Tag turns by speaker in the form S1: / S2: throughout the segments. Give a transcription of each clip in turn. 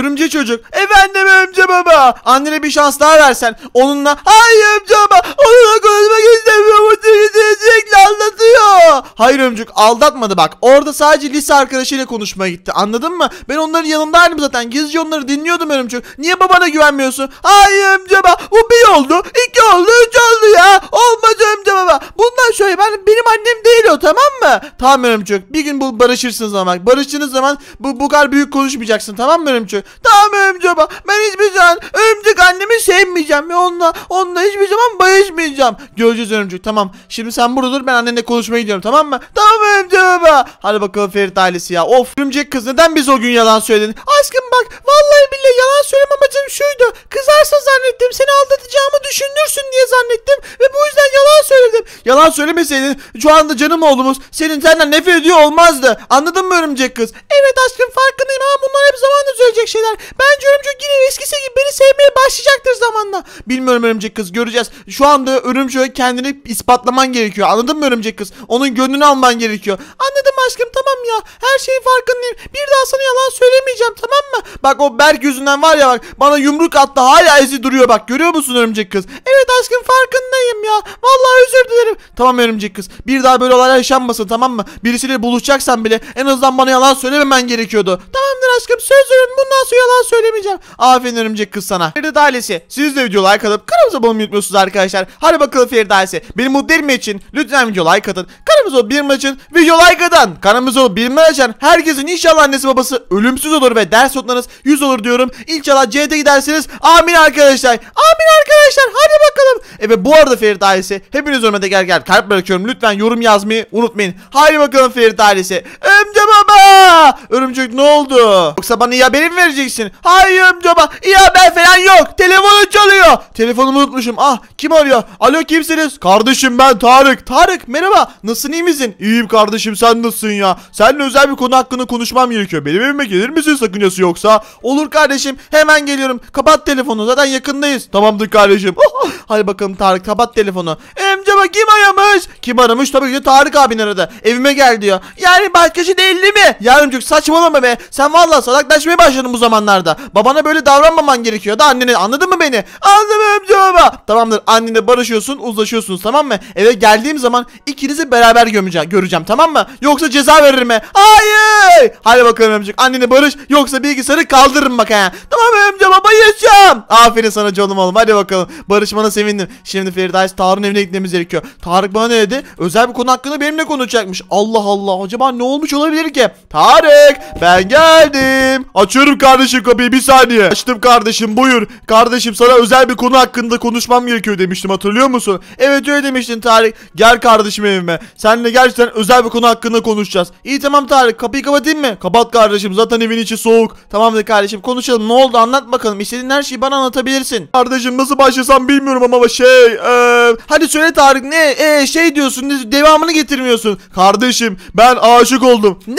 S1: Örümce çocuk. Efendim örümce baba. Annene bir şans daha versen. Onunla. Hayır örümce baba. Onunla konuşmak istemiyorum. Sürekli anlatıyor. Hayır örümcük aldatmadı bak. Orada sadece lise arkadaşıyla konuşmaya gitti. Anladın mı? Ben onların yanındaydım zaten. Gizli onları dinliyordum örümcük. Niye babana güvenmiyorsun? Hayır örümce baba. Bu bir oldu. iki oldu. Üç oldu ya. Tamam örümcek. Bir gün bu barışırsınız ama bak. Barıştığınız zaman bu bu kadar büyük konuşmayacaksın tamam mı örümcek? Tamam örümcek Ben hiçbir zaman örümcek annemi sevmeyeceğim. Ve onunla, onunla hiçbir zaman barışmayacağım. Göreceğiz örümcek tamam. Şimdi sen burada dur ben annenle konuşmaya gidiyorum tamam mı? Tamam örümcek Hadi bakalım Ferit ailesi ya. Of örümcek kız neden biz o gün yalan söyledin?
S2: Aşkım bak vallahi billahi yalan söyleme amacım şuydu. Kızarsa zannettim seni aldatacağımı düşündürsün diye zannettim. Ve bu yüzden yalan söyledim.
S1: Yalan söylemeseydin şu anda canım oğlumuz senin senden nefret ediyor olmazdı. Anladın mı örümcek kız? Evet aşkım farkındayım ama bunlar hep zamanla söyleyecek şeyler. Bence örümcek yine eskisi gibi beni sevmeye başlayacaktır zamanla. Bilmiyorum örümcek kız göreceğiz. Şu anda örümceğe kendini ispatlaman gerekiyor. Anladın mı örümcek kız? Onun gönlünü alman gerekiyor.
S2: Anladım aşkım tamam ya. Her şeyin farkındayım. Bir daha sana yalan söylemeyeceğim tamam mı?
S1: Bak o Berk yüzünden var ya bak bana yumruk attı hala izi duruyor bak. Görüyor musun örümcek kız? Evet aşkım farkındayım ya. Vallahi özür dilerim. Tamam örümcek kız. Bir daha böyle olaylar yaşanmasın tamam mı? Birisiyle buluşacaksan bile en azından bana yalan söylememen gerekiyordu. Tamamdır aşkım söz veriyorum bundan sonra yalan söylemeyeceğim. Aferin örümcek kız sana. Feride ailesi siz de video like alıp kanalımıza abone unutmuyorsunuz arkadaşlar. Hadi bakalım Feride ailesi. Beni mutlu etmek için lütfen video like atın. Kanalımıza olup bir için video like atın. Kanalımıza olup bir açan herkesin inşallah annesi babası ölümsüz olur ve ders notlarınız 100 olur diyorum. İnşallah C'de gidersiniz. Amin arkadaşlar. Amin arkadaşlar. Hadi bakalım. Evet bu arada Ferit ailesi hepiniz önüme de gel gel kalp bırakıyorum. Lütfen yorum yazmayı unutmayın. Haydi bakalım Ferit ailesi örümcek ne oldu? Yoksa bana iyi haberin vereceksin? Hayır örümcek ya ben falan yok. Telefonu çalıyor. Telefonumu unutmuşum. Ah kim arıyor? Alo kimsiniz? Kardeşim ben Tarık. Tarık merhaba. Nasılsın iyi misin? İyiyim kardeşim sen nasılsın ya? Seninle özel bir konu hakkında konuşmam gerekiyor. Benim evime gelir misin sakıncası yoksa? Olur kardeşim hemen geliyorum. Kapat telefonu zaten yakındayız. Tamamdır kardeşim. Hadi bakalım Tarık kapat telefonu. Örümcek baba kim aramış? Kim aramış? Tabii ki Tarık abin aradı. Evime gel diyor. Yani başkası değil mi? Ya ya saçmalama be. Sen vallahi salaklaşmaya başladın bu zamanlarda. Babana böyle davranmaman gerekiyor da annene anladın mı beni? Anladım Örümcek baba. Tamamdır annene barışıyorsun uzlaşıyorsunuz tamam mı? Eve geldiğim zaman ikinizi beraber gömeceğim, göreceğim tamam mı? Yoksa ceza veririm he. Hayır. Hadi bakalım Örümcek annene barış yoksa bilgisayarı kaldırırım bak he. Tamam amca baba yaşam. Aferin sana canım oğlum hadi bakalım. Barışmana sevindim. Şimdi Firdevs Tarık'ın evine gitmemiz gerekiyor. Tarık bana ne dedi? Özel bir konu hakkında benimle konuşacakmış. Allah Allah acaba ne olmuş olabilir ki? Tarık Tarık ben geldim. Açıyorum kardeşim kapıyı bir saniye. Açtım kardeşim buyur. Kardeşim sana özel bir konu hakkında konuşmam gerekiyor demiştim hatırlıyor musun? Evet öyle demiştin Tarık. Gel kardeşim evime. Seninle gerçekten özel bir konu hakkında konuşacağız. İyi tamam Tarık kapıyı kapatayım mı? Kapat kardeşim zaten evin içi soğuk. Tamamdır kardeşim konuşalım ne oldu anlat bakalım. İstediğin her şeyi bana anlatabilirsin. Kardeşim nasıl başlasam bilmiyorum ama şey. Ee, hadi söyle Tarık ne? Ee, şey diyorsun devamını getirmiyorsun. Kardeşim ben aşık oldum. Ne?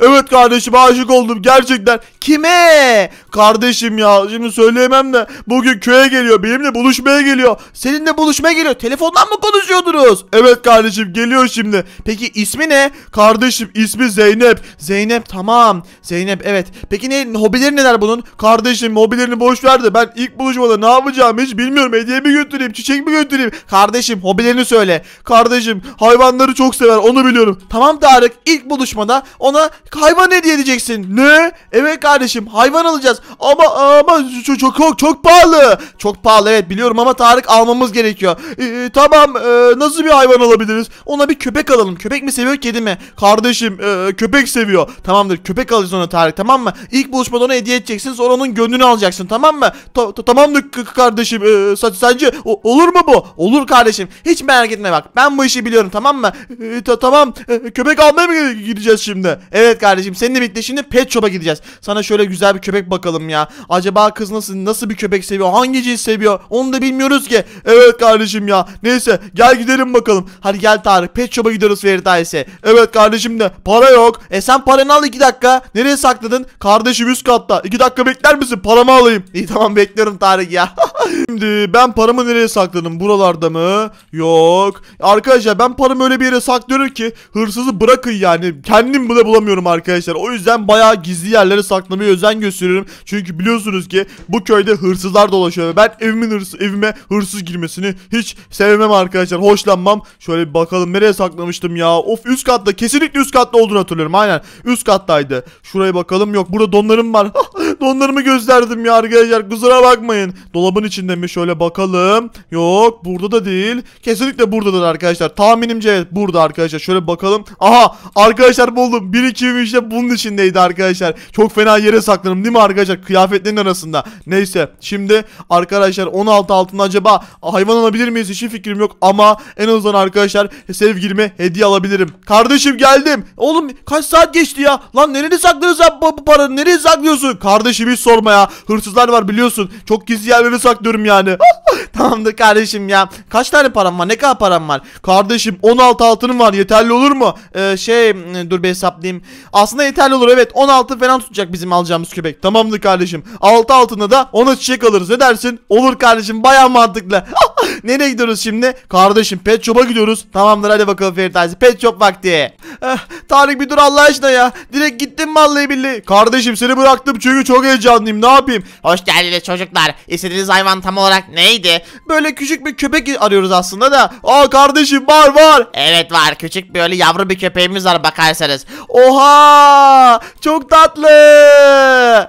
S1: Evet kardeşim aşık oldum gerçekten. Kime? Kardeşim ya şimdi söyleyemem de bugün köye geliyor benimle buluşmaya geliyor. Seninle buluşmaya geliyor. Telefondan mı konuşuyordunuz? Evet kardeşim geliyor şimdi. Peki ismi ne? Kardeşim ismi Zeynep. Zeynep tamam. Zeynep evet. Peki ne hobileri neler bunun? Kardeşim hobilerini boş ver de ben ilk buluşmada ne yapacağımı hiç bilmiyorum. Hediye mi götüreyim çiçek mi götüreyim? Kardeşim hobilerini söyle. Kardeşim hayvanları çok sever onu biliyorum. Tamam Tarık ilk buluşmada ona hayvan hediye edeceksin. Ne? Evet kardeşim hayvan alacağız. Ama ama çok çok çok pahalı. Çok pahalı evet biliyorum ama Tarık almamız gerekiyor. Ee, tamam ee, nasıl bir hayvan alabiliriz? Ona bir köpek alalım. Köpek mi seviyor kedi mi? Kardeşim ee, köpek seviyor. Tamamdır köpek alacağız ona Tarık tamam mı? İlk buluşmada ona hediye edeceksin sonra onun gönlünü alacaksın tamam mı? Ta ta tamamdır kardeşim. Ee, sence olur mu bu? Olur kardeşim. Hiç merak etme bak. Ben bu işi biliyorum tamam mı? Ee, ta tamam. Ee, köpek almaya mı gideceğiz şimdi? Evet kardeşim seninle birlikte şimdi pet shop'a gideceğiz. Sana şöyle güzel bir köpek bakalım ya. Acaba kız nasıl nasıl bir köpek seviyor? Hangi cins seviyor? Onu da bilmiyoruz ki. Evet kardeşim ya. Neyse gel gidelim bakalım. Hadi gel Tarık pet shop'a gidiyoruz Feridayse. Evet kardeşim de para yok. E sen paranı al iki dakika. Nereye sakladın? Kardeşim üst katta. İki dakika bekler misin? Paramı alayım. İyi tamam bekliyorum Tarık ya. Şimdi ben paramı nereye sakladım? Buralarda mı? Yok. Arkadaşlar ben paramı öyle bir yere saklıyorum ki hırsızı bırakın yani. Kendim bile bulamıyorum anlatamıyorum arkadaşlar. O yüzden bayağı gizli yerlere saklamaya özen gösteriyorum. Çünkü biliyorsunuz ki bu köyde hırsızlar dolaşıyor. Ve ben evimin hırs evime hırsız girmesini hiç sevmem arkadaşlar. Hoşlanmam. Şöyle bir bakalım nereye saklamıştım ya. Of üst katta kesinlikle üst katta olduğunu hatırlıyorum. Aynen üst kattaydı. Şuraya bakalım yok. Burada donlarım var. Donlarımı gösterdim ya arkadaşlar kusura bakmayın. Dolabın içinde mi şöyle bakalım. Yok burada da değil. Kesinlikle buradadır arkadaşlar. Tahminimce evet burada arkadaşlar. Şöyle bakalım. Aha arkadaşlar buldum. 1 2 3 işte bunun içindeydi arkadaşlar. Çok fena yere saklanırım değil mi arkadaşlar? Kıyafetlerin arasında. Neyse şimdi arkadaşlar 16 altında acaba hayvan alabilir miyiz? Hiç fikrim yok ama en azından arkadaşlar sevgilime hediye alabilirim. Kardeşim geldim. Oğlum kaç saat geçti ya? Lan nerede saklıyorsun bu, bu paranı? Nereye saklıyorsun? Kardeşim kardeşim hiç sorma ya. Hırsızlar var biliyorsun. Çok gizli yerlere saklıyorum yani. Tamamdır kardeşim ya. Kaç tane param var? Ne kadar param var? Kardeşim 16 altınım var. Yeterli olur mu? Ee, şey hmm, dur bir hesaplayayım. Aslında yeterli olur. Evet 16 falan tutacak bizim alacağımız köpek. Tamamdır kardeşim. 6 altında da 10'a çiçek alırız. Ne dersin? Olur kardeşim. Baya mantıklı. Nereye gidiyoruz şimdi? Kardeşim pet shop'a gidiyoruz. Tamamdır hadi bakalım Ferit Pet shop vakti. Eh, Tarık bir dur Allah aşkına ya. Direkt gittim vallahi billahi. Kardeşim seni bıraktım çünkü çok heyecanlıyım. Ne
S3: yapayım? Hoş geldiniz çocuklar. İstediğiniz hayvan tam olarak neydi? böyle küçük bir köpek arıyoruz aslında da. Aa kardeşim var var. Evet var küçük böyle yavru bir köpeğimiz var bakarsanız.
S1: Oha çok tatlı.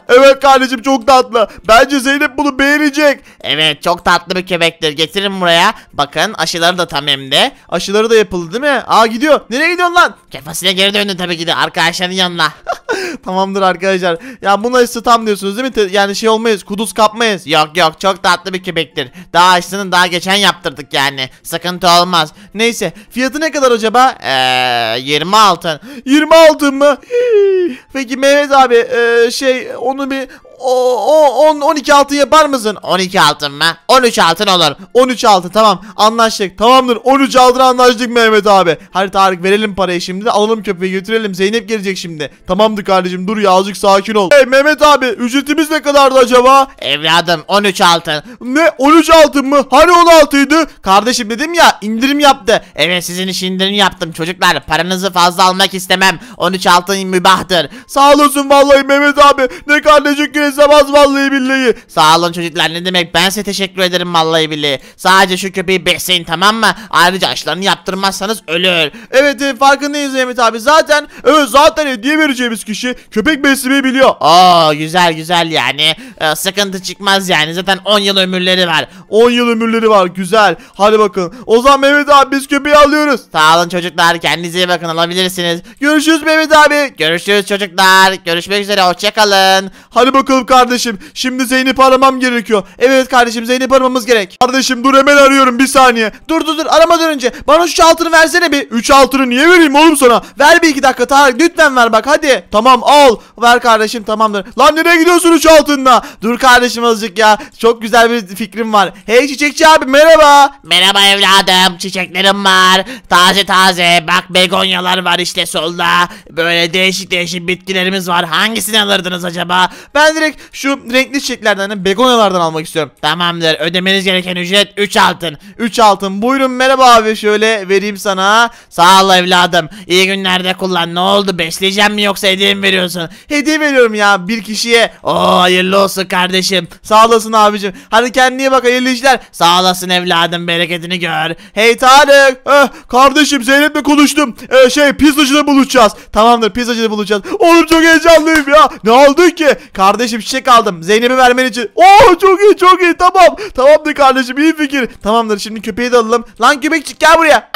S1: Evet kardeşim çok
S3: tatlı. Bence Zeynep bunu beğenecek. Evet çok tatlı bir köpektir. Getirin buraya. Bakın aşıları da tam emde. Aşıları da yapıldı değil mi? Aa gidiyor. Nereye gidiyorsun lan? Kefasine geri döndü tabii ki de arkadaşların yanına. Tamamdır arkadaşlar. Ya buna ise tam diyorsunuz değil mi? Yani şey olmayız. Kuduz kapmayız. Yok yok çok tatlı bir köpektir. Daha ağaçlarını daha geçen yaptırdık yani. Sıkıntı olmaz. Neyse fiyatı ne kadar acaba? Eee 20 altın. 20 altın mı? Hii. Peki Mehmet abi
S1: e, şey onu bir o, o 10 12 altın yapar mısın?
S3: 12 altın mı? 13 altın olur.
S1: 13 altın tamam. Anlaştık. Tamamdır. 13 altın anlaştık Mehmet abi. Hadi Tarık verelim parayı şimdi de alalım köpeği götürelim. Zeynep gelecek şimdi. Tamamdır kardeşim. Dur ya azıcık sakin ol. Hey Mehmet abi ücretimiz ne
S3: kadardı acaba? Evladım 13 altın. Ne? 13 altın mı? Hani 16'ydı? Kardeşim dedim ya indirim yaptı. Evet sizin için indirim yaptım çocuklar. Paranızı fazla almak istemem. 13 altın mübahtır. Sağ olasın vallahi Mehmet abi. Ne kadar teşekkür benzemez vallahi billahi. Sağ olun çocuklar ne demek ben size teşekkür ederim vallahi billahi. Sadece şu köpeği besleyin tamam mı? Ayrıca aşılarını yaptırmazsanız ölür. Evet e, farkındayız Mehmet abi zaten evet, zaten hediye vereceğimiz kişi köpek beslemeyi biliyor. Aa güzel güzel yani ee, sıkıntı çıkmaz yani zaten 10 yıl ömürleri var. 10 yıl ömürleri var güzel. Hadi bakın. O zaman Mehmet abi biz köpeği alıyoruz. Sağ olun çocuklar kendinize iyi bakın alabilirsiniz. Görüşürüz Mehmet abi. Görüşürüz çocuklar. Görüşmek üzere hoşçakalın. Hadi bakın. Buldum kardeşim.
S1: Şimdi Zeynep'i aramam gerekiyor. Evet kardeşim Zeynep'i aramamız gerek. Kardeşim dur hemen arıyorum bir saniye. Dur dur dur aramadan önce. Bana şu altını versene bir. Üç altını niye vereyim oğlum sana? Ver bir iki dakika Tarık lütfen ver bak hadi. Tamam al. Ver kardeşim tamamdır. Lan nereye gidiyorsun üç altında?
S3: Dur kardeşim azıcık ya.
S1: Çok güzel bir fikrim var. Hey çiçekçi abi merhaba.
S3: Merhaba evladım. Çiçeklerim var. Taze taze. Bak begonyalar var işte solda. Böyle değişik değişik bitkilerimiz var. Hangisini alırdınız acaba? Ben direkt direkt şu renkli çiçeklerden hani begonyalardan almak istiyorum. Tamamdır ödemeniz gereken ücret 3 altın. 3 altın buyurun merhaba abi şöyle vereyim sana. Sağ ol evladım iyi günlerde kullan ne oldu besleyeceğim mi yoksa hediye mi veriyorsun? Hediye veriyorum ya bir kişiye. Oo hayırlı olsun kardeşim. Sağ olasın abicim. Hadi kendine bak hayırlı işler. Sağ olasın evladım bereketini gör.
S1: Hey Tarık. Eh, kardeşim Zeynep'le konuştum. Eh, şey pizzacıda buluşacağız. Tamamdır pizzacıda buluşacağız. Oğlum çok heyecanlıyım ya. Ne oldu ki? Kardeşim kardeşim çiçek aldım. Zeynep'e vermen için. Oo oh, çok iyi çok iyi tamam. Tamamdır kardeşim iyi fikir. Tamamdır şimdi köpeği de alalım. Lan köpekçik gel buraya.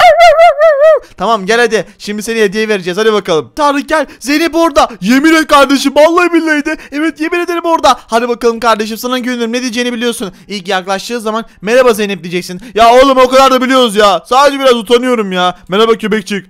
S1: tamam gel hadi. Şimdi seni hediye vereceğiz hadi bakalım. Tanrı gel. Zeynep orada. Yemin et kardeşim vallahi billahi de. Evet yemin ederim orada. Hadi bakalım kardeşim sana güvenirim ne diyeceğini biliyorsun. İlk yaklaştığı zaman merhaba Zeynep diyeceksin. Ya oğlum o kadar da biliyoruz ya. Sadece biraz utanıyorum ya. Merhaba köpekçik.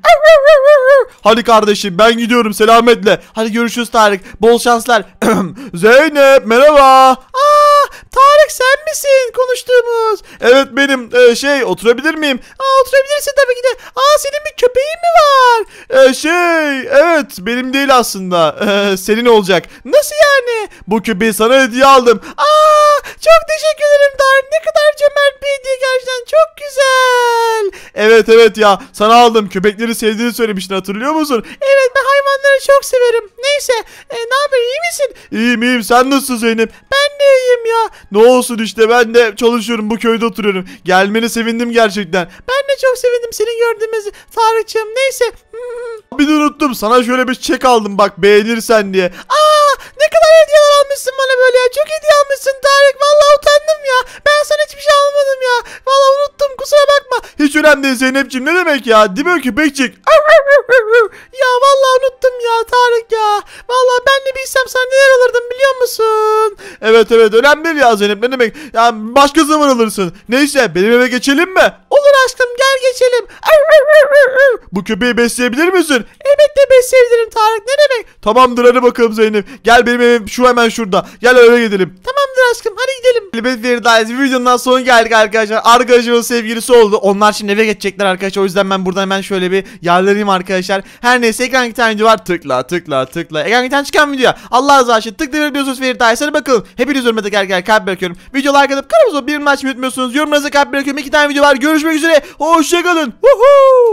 S1: Hadi kardeşim ben gidiyorum selametle. Hadi görüşürüz Tarık. Bol şanslar. Zeynep merhaba.
S2: Aa Tarık sen misin konuştuğumuz?
S1: Evet benim ee, şey oturabilir miyim?
S2: Aa oturabilirsin tabii ki de. Aa senin bir köpeğin mi var?
S1: Ee, şey evet benim değil aslında. Ee, senin olacak.
S2: Nasıl yani?
S1: Bu köpeği sana hediye aldım.
S2: Aa çok teşekkür ederim Dar. Ne kadar cömert bir hediye gerçekten. Çok güzel.
S1: Evet evet ya. Sana aldım. Köpekleri sevdiğini söylemiştin hatırlıyor musun?
S2: Evet ben hayvanları çok severim. Neyse. E, ne haber iyi misin?
S1: İyiyim iyiyim. Sen nasılsın Zeynep? Ben de iyiyim ya. Ne olsun işte ben de çalışıyorum. Bu köyde oturuyorum. Gelmeni sevindim gerçekten.
S2: Ben de çok sevindim seni gördüğümüzü. Tarık'cığım neyse. Bir de unuttum.
S1: Sana şöyle bir çek aldım bak beğenirsen diye.
S2: Aa ne kadar hediyeler almışsın bana böyle ya. Çok hediye almışsın Tarık. Vallahi utandım ya. Ben sana hiçbir şey almadım ya. Vallahi unuttum kusura bakma.
S1: Hiç önemli değil Zeynep'ciğim ne demek ya. Değil mi köpekçik?
S2: ya vallahi
S1: unuttum ya Tarık. Evet evet önemli ya Zeynep ne demek. Ya başka zaman alırsın. Neyse benim eve geçelim mi?
S2: Olur aşkım gel geçelim.
S1: Bu köpeği besleyebilir misin? Evet de besleyebilirim Tarık ne demek. Tamamdır hadi bakalım Zeynep. Gel benim evim şu hemen şurada. Gel öyle gidelim. Tamamdır aşkım hadi gidelim. Elbet bir daha videonun sonuna geldik arkadaşlar. Arkadaşımın sevgilisi oldu. Onlar şimdi eve geçecekler arkadaşlar. O yüzden ben buradan hemen şöyle bir yerlereyim arkadaşlar. Her neyse ekran bir tane var. Tıkla tıkla tıkla. Ekran bir çıkan video Allah razı olsun tıklayabiliyorsunuz Feridays'a. Hadi bakalım. Hep Hepiniz önüme teker teker kalp bırakıyorum. Video like atıp kanalımıza bir maç mı unutmuyorsunuz. Yorumlarınızı kalp bırakıyorum. İki tane video var. Görüşmek üzere. Hoşçakalın. Woohoo!